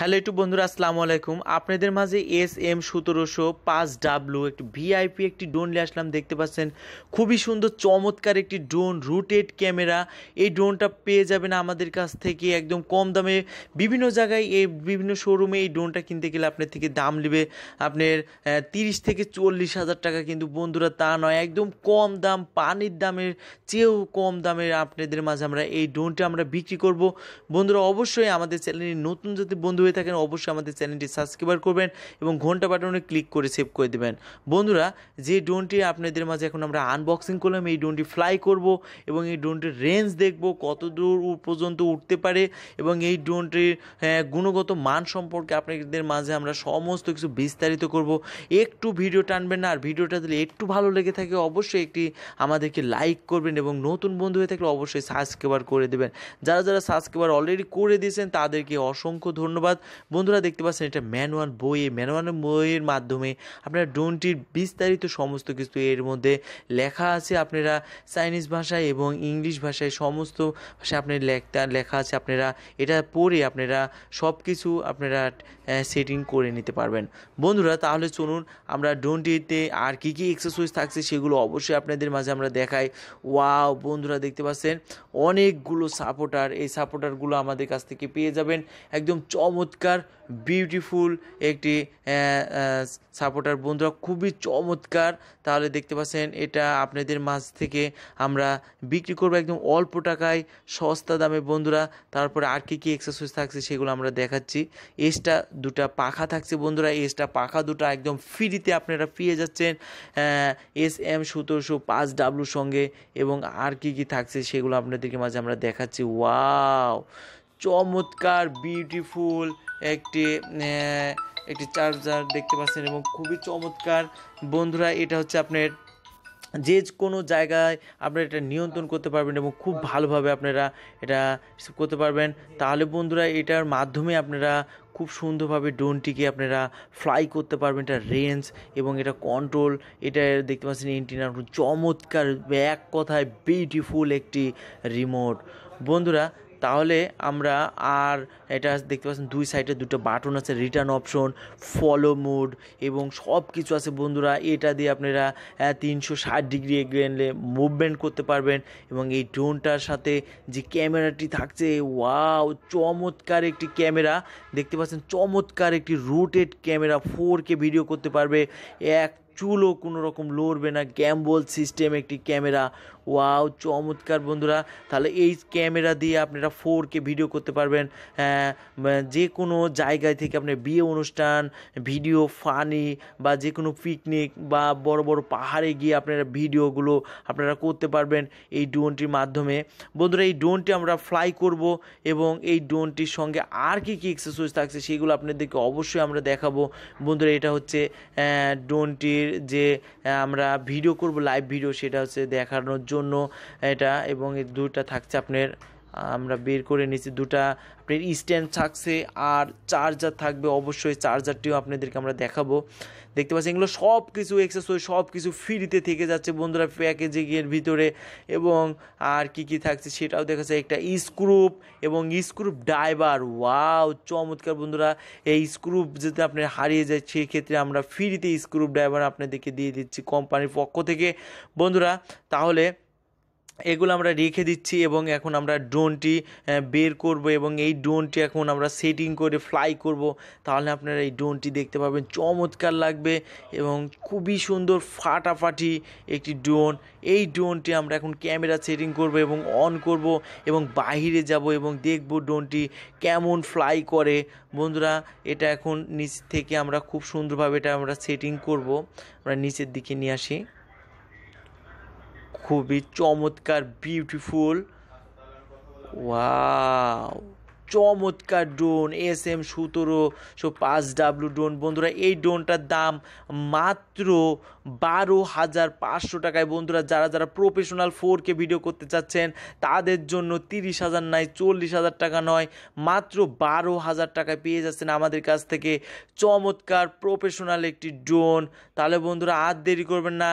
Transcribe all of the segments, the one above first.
hello একটু বন্ধুরা আসসালামু আলাইকুম আপনাদের মাঝে এস এম সতেরোশো পাঁচ ডাব্লু একটি ভিআইপি একটি ড্রোন নিয়ে আসলাম দেখতে পাচ্ছেন খুবই সুন্দর চমৎকার একটি ড্রোন রুটেড ক্যামেরা এই ড্রোনটা পেয়ে যাবেন আমাদের কাছ থেকে একদম কম দামে বিভিন্ন জায়গায় এই বিভিন্ন শোরুমে এই ড্রোনটা কিনতে গেলে আপনার থেকে দাম নেবে আপনার তিরিশ থেকে চল্লিশ হাজার টাকা কিন্তু বন্ধুরা তা নয় একদম কম দাম পানির দামের চেয়েও কম দামের আপনাদের মাঝে আমরা এই ড্রোনটা আমরা বিক্রি করব বন্ধুরা অবশ্যই আমাদের চ্যানেলের নতুন যদি বন্ধু হয়ে থাকেন অবশ্যই আমাদের চ্যানেলটি সাবস্ক্রাইব করবেন এবং ঘন্টা বাটনে ক্লিক করে সেভ করে দেবেন বন্ধুরা যে ড্রোনটি আপনাদের মাঝে এখন আমরা আনবক্সিং করলাম এই ড্রোনটি ফ্লাই করব এবং এই ড্রোনটির রেঞ্জ দেখব কত দূর পর্যন্ত উঠতে পারে এবং এই ড্রোনটির হ্যাঁ, গুণগত মান সম্পর্কে আপনাদের মাঝে আমরা সমস্ত কিছু বিস্তারিত করব একটু ভিডিও টানবেন না আর ভিডিওটা যদি একটু ভালো লেগে থাকে অবশ্যই একটি আমাদেরকে লাইক করবেন এবং নতুন বন্ধু হয়ে থাকলে অবশ্যই সাবস্ক্রাইবার করে দেবেন যারা যারা সাবস্ক্রাইবার অলরেডি করে দিয়েছেন তাদেরকে অসংখ্য ধন্যবাদ অর্থাৎ বন্ধুরা দেখতে পাচ্ছেন এটা ম্যানুয়াল বই এই ম্যানুয়াল বইয়ের মাধ্যমে আপনারা ড্রোনটির বিস্তারিত সমস্ত কিছু এর মধ্যে লেখা আছে আপনারা চাইনিজ ভাষায় এবং ইংলিশ ভাষায় সমস্ত ভাষায় আপনার লেখা লেখা আছে আপনারা এটা পড়ে আপনারা সব কিছু আপনারা সেটিং করে নিতে পারবেন বন্ধুরা তাহলে চলুন আমরা ড্রোনটিতে আর কী কী এক্সারসাইজ থাকছে সেগুলো অবশ্যই আপনাদের মাঝে আমরা দেখাই ওয়াও বন্ধুরা দেখতে পাচ্ছেন অনেকগুলো সাপোর্টার এই সাপোর্টারগুলো আমাদের কাছ থেকে পেয়ে যাবেন একদম চমৎ চমৎকার বিউটিফুল একটি সাপোর্টার বন্ধুরা খুবই চমৎকার তাহলে দেখতে পাচ্ছেন এটা আপনাদের মাছ থেকে আমরা বিক্রি করব একদম অল্প টাকায় সস্তা দামে বন্ধুরা তারপরে আর কী কী এক্সারসাইজ থাকছে সেগুলো আমরা দেখাচ্ছি এসটা দুটা পাখা থাকছে বন্ধুরা এসটা পাখা দুটা একদম ফ্রিতে আপনারা পেয়ে যাচ্ছেন এস এম সতেরোশো পাঁচ ডাব্লুর সঙ্গে এবং আর কী কী থাকছে সেগুলো আপনাদেরকে মাঝে আমরা দেখাচ্ছি ওয়াও চমৎকার বিউটিফুল একটি একটি চার্জার দেখতে পাচ্ছেন এবং খুবই চমৎকার বন্ধুরা এটা হচ্ছে আপনার যে কোনো জায়গায় আপনারা এটা নিয়ন্ত্রণ করতে পারবেন এবং খুব ভালোভাবে আপনারা এটা করতে পারবেন তাহলে বন্ধুরা এটার মাধ্যমে আপনারা খুব সুন্দরভাবে ড্রোনটিকে আপনারা ফ্লাই করতে পারবেন এটা রেঞ্জ এবং এটা কন্ট্রোল এটা দেখতে পাচ্ছেন এন্টিনার চমৎকার এক কথায় বিউটিফুল একটি রিমোট বন্ধুরা তাহলে আমরা আর এটা দেখতে পাচ্ছেন দুই সাইডে দুটো বাটন আছে রিটার্ন অপশন ফলো মোড এবং সব কিছু আছে বন্ধুরা এটা দিয়ে আপনারা তিনশো ষাট ডিগ্রি এগিয়ে মুভমেন্ট করতে পারবেন এবং এই ড্রোনটার সাথে যে ক্যামেরাটি থাকছে ওয়াও চমৎকার একটি ক্যামেরা দেখতে পাচ্ছেন চমৎকার একটি রুটেড ক্যামেরা ফোর কে ভিডিও করতে পারবে এক চুলও কোনো রকম লড়বে না গ্যাম্বল সিস্টেম একটি ক্যামেরা ওয়াও চমৎকার বন্ধুরা তাহলে এই ক্যামেরা দিয়ে আপনারা ফোর কে ভিডিও করতে পারবেন যে কোনো জায়গায় থেকে আপনার বিয়ে অনুষ্ঠান ভিডিও ফানি বা যে কোনো পিকনিক বা বড় বড় পাহাড়ে গিয়ে আপনারা ভিডিওগুলো আপনারা করতে পারবেন এই ড্রোনটির মাধ্যমে বন্ধুরা এই ড্রোনটি আমরা ফ্লাই করব এবং এই ড্রোনটির সঙ্গে আর কি কী এক্সারসাইজ থাকছে সেগুলো আপনাদেরকে অবশ্যই আমরা দেখাবো বন্ধুরা এটা হচ্ছে ড্রোনটির যে আমরা ভিডিও করব লাইভ ভিডিও সেটা হচ্ছে দেখানোর জন্য জন্য এটা এবং এই দুটা থাকছে আপনার আমরা বের করে নিয়েছি দুটা আপনার স্ট্যান্ড থাকছে আর চার্জার থাকবে অবশ্যই চার্জারটিও আপনাদেরকে আমরা দেখাবো দেখতে পাচ্ছি এগুলো সব কিছু এক্সেসরি সব কিছু ফ্রিতে থেকে যাচ্ছে বন্ধুরা প্যাকেজিংয়ের ভিতরে এবং আর কি কি থাকছে সেটাও দেখা যাচ্ছে একটা স্ক্রুপ এবং স্ক্রুপ ড্রাইভার ওয়াও চমৎকার বন্ধুরা এই স্ক্রুপ যদি আপনার হারিয়ে যায় সেক্ষেত্রে আমরা ফ্রিতে স্ক্রুপ ড্রাইভার আপনাদেরকে দিয়ে দিচ্ছি কোম্পানির পক্ষ থেকে বন্ধুরা তাহলে এগুলো আমরা রেখে দিচ্ছি এবং এখন আমরা ড্রোনটি বের করব এবং এই ড্রোনটি এখন আমরা সেটিং করে ফ্লাই করব তাহলে আপনারা এই ড্রোনটি দেখতে পাবেন চমৎকার লাগবে এবং খুবই সুন্দর ফাটাফাটি একটি ড্রোন এই ড্রোনটি আমরা এখন ক্যামেরা সেটিং করব এবং অন করব এবং বাহিরে যাব এবং দেখব ড্রোনটি কেমন ফ্লাই করে বন্ধুরা এটা এখন নিচ থেকে আমরা খুব সুন্দরভাবে এটা আমরা সেটিং করব আমরা নিচের দিকে নিয়ে আসি খুবই চমৎকার বিউটিফুল ওয়াও চমৎকার ড্রোন এস এম সো পাঁচ ডাব্লু ড্রোন বন্ধুরা এই ড্রোনটার দাম মাত্র বারো হাজার পাঁচশো টাকায় বন্ধুরা যারা যারা প্রফেশনাল ফোর কে ভিডিও করতে চাচ্ছেন তাদের জন্য তিরিশ হাজার নয় চল্লিশ হাজার টাকা নয় মাত্র বারো হাজার টাকায় পেয়ে যাচ্ছেন আমাদের কাছ থেকে চমৎকার প্রফেশনাল একটি ড্রোন তাহলে বন্ধুরা আর দেরি করবেন না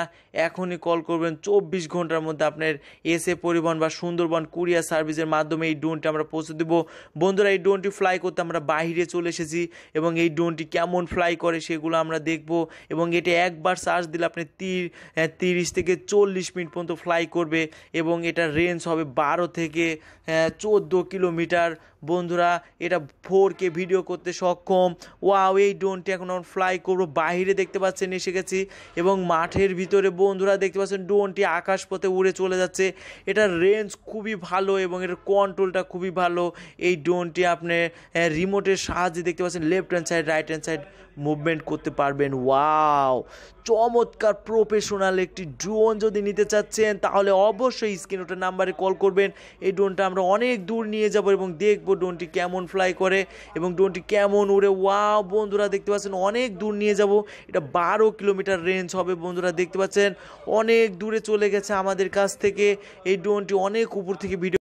এখনই কল করবেন চব্বিশ ঘন্টার মধ্যে আপনার এসে পরিবহন বা সুন্দরবন কুরিয়ার সার্ভিসের মাধ্যমে এই ড্রোনটি আমরা পৌঁছে দেবো বন্ধুরা এই ড্রোনটি ফ্লাই করতে আমরা বাইরে চলে এসেছি এবং এই ড্রোনটি কেমন ফ্লাই করে সেগুলো আমরা দেখব এবং এটা একবার চার্জ দিলে আপনি তির হ্যাঁ, তিরিশ থেকে চল্লিশ মিনিট পর্যন্ত ফ্লাই করবে এবং এটার রেঞ্জ হবে বারো থেকে হ্যাঁ, চোদ্দো কিলোমিটার বন্ধুরা এটা ফোর কে ভিডিও করতে সক্ষম ওয়াও এই ড্রোনটি এখন আমার ফ্লাই করবো বাহিরে দেখতে পাচ্ছেন এসে গেছি এবং মাঠের ভিতরে বন্ধুরা দেখতে পাচ্ছেন ড্রোনটি আকাশ পথে উড়ে চলে যাচ্ছে এটার রেঞ্জ খুবই ভালো এবং এটার কন্ট্রোলটা খুবই ভালো এই ড্রোনটি আপনি রিমোটের সাহায্যে দেখতে পাচ্ছেন left hand side right hand side movement করতে পারবেন ওয়াও চমৎকার প্রফেশনাল একটি ড্রোন যদি নিতে চাচ্ছেন তাহলে অবশ্যই স্ক্রিন ওটার নাম্বারে কল করবেন এই ড্রোনটা আমরা অনেক দূর নিয়ে যাব এবং দেখব ড্রোনটি কেমন ফ্লাই করে এবং ড্রোনটি কেমন উড়ে ওয়াও বন্ধুরা দেখতে পাচ্ছেন অনেক দূর নিয়ে যাব এটা বারো কিলোমিটার রেঞ্জ হবে বন্ধুরা দেখতে পাচ্ছেন অনেক দূরে চলে গেছে আমাদের কাছ থেকে এই ড্রোনটি অনেক উপর থেকে ভিডিও